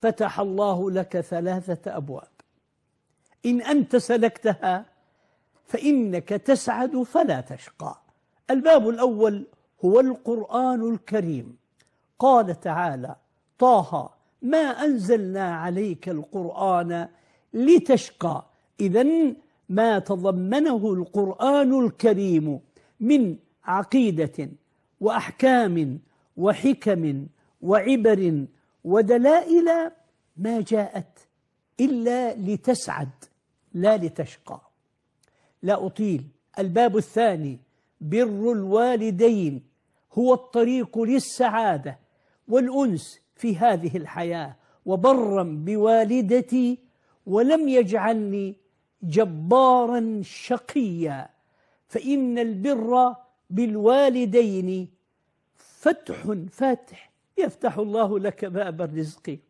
فتح الله لك ثلاثة أبواب إن أنت سلكتها فإنك تسعد فلا تشقى الباب الأول هو القرآن الكريم قال تعالى طه ما أنزلنا عليك القرآن لتشقى إذا ما تضمنه القرآن الكريم من عقيدة وأحكام وحكم وعبر ودلائل ما جاءت إلا لتسعد لا لتشقى لا أطيل الباب الثاني بر الوالدين هو الطريق للسعادة والأنس في هذه الحياة وبرا بوالدتي ولم يجعلني جبارا شقيا فإن البر بالوالدين فتح فاتح يفتح الله لك باب الرزق